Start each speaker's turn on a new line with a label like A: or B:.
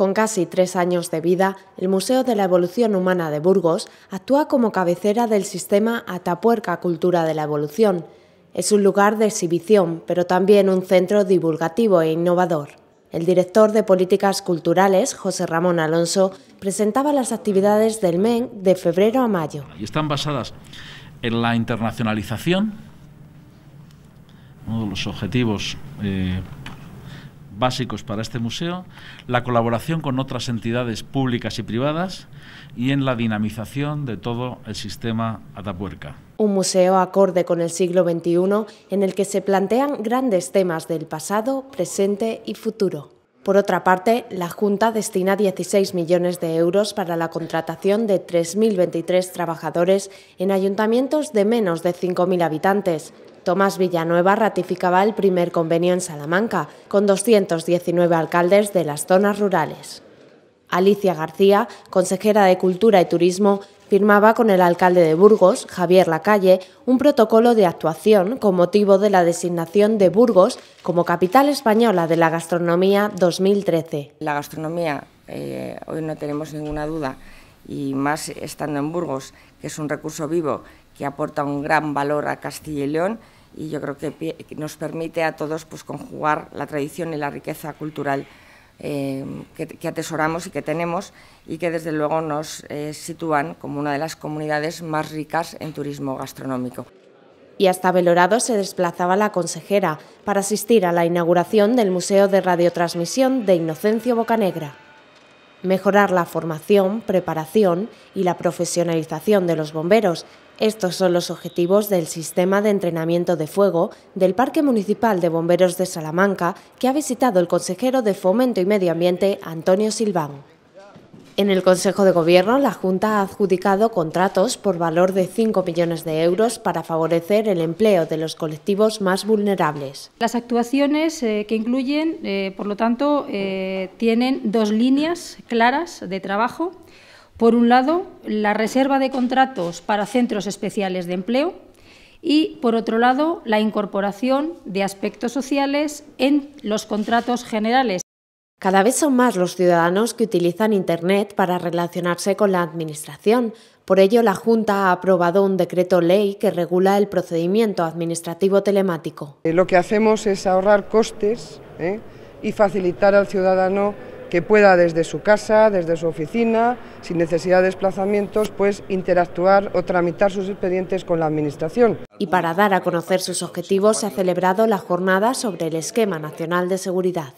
A: Con casi tres años de vida, el Museo de la Evolución Humana de Burgos actúa como cabecera del sistema Atapuerca Cultura de la Evolución. Es un lugar de exhibición, pero también un centro divulgativo e innovador. El director de Políticas Culturales, José Ramón Alonso, presentaba las actividades del MEN de febrero a mayo.
B: Y están basadas en la internacionalización, uno los objetivos eh, básicos para este museo, la colaboración con otras entidades públicas y privadas y en la dinamización de todo el sistema Atapuerca.
A: Un museo acorde con el siglo XXI en el que se plantean grandes temas del pasado, presente y futuro. Por otra parte, la Junta destina 16 millones de euros para la contratación de 3.023 trabajadores en ayuntamientos de menos de 5.000 habitantes. Tomás Villanueva ratificaba el primer convenio en Salamanca, con 219 alcaldes de las zonas rurales. Alicia García, consejera de Cultura y Turismo, firmaba con el alcalde de Burgos, Javier Lacalle, un protocolo de actuación con motivo de la designación de Burgos como capital española de la gastronomía 2013.
C: La gastronomía, eh, hoy no tenemos ninguna duda, y más estando en Burgos, que es un recurso vivo que aporta un gran valor a Castilla y León, y yo creo que nos permite a todos pues, conjugar la tradición y la riqueza cultural eh, que, atesoramos y que tenemos y que desde luego nos eh, sitúan como una de las comunidades más ricas en turismo gastronómico.
A: Y hasta Belorado se desplazaba la consejera para asistir a la inauguración del Museo de Radiotransmisión de Inocencio Bocanegra mejorar la formación, preparación y la profesionalización de los bomberos. Estos son los objetivos del sistema de entrenamiento de fuego del Parque Municipal de Bomberos de Salamanca que ha visitado el consejero de Fomento y Medio Ambiente, Antonio Silván. En el Consejo de Gobierno, la Junta ha adjudicado contratos por valor de 5 millones de euros para favorecer el empleo de los colectivos más vulnerables.
D: Las actuaciones eh, que incluyen, eh, por lo tanto, eh, tienen dos líneas claras de trabajo. Por un lado, la reserva de contratos para centros especiales de empleo y, por otro lado, la incorporación de aspectos sociales en los contratos generales.
A: Cada vez son más los ciudadanos que utilizan Internet para relacionarse con la Administración. Por ello, la Junta ha aprobado un decreto ley que regula el procedimiento administrativo
C: telemático. Eh, lo que hacemos es ahorrar costes ¿eh? y facilitar al ciudadano que pueda desde su casa, desde su oficina, sin necesidad de desplazamientos, pues interactuar o tramitar sus expedientes con la Administración.
A: Y para dar a conocer sus objetivos se ha celebrado la jornada sobre el Esquema Nacional de Seguridad.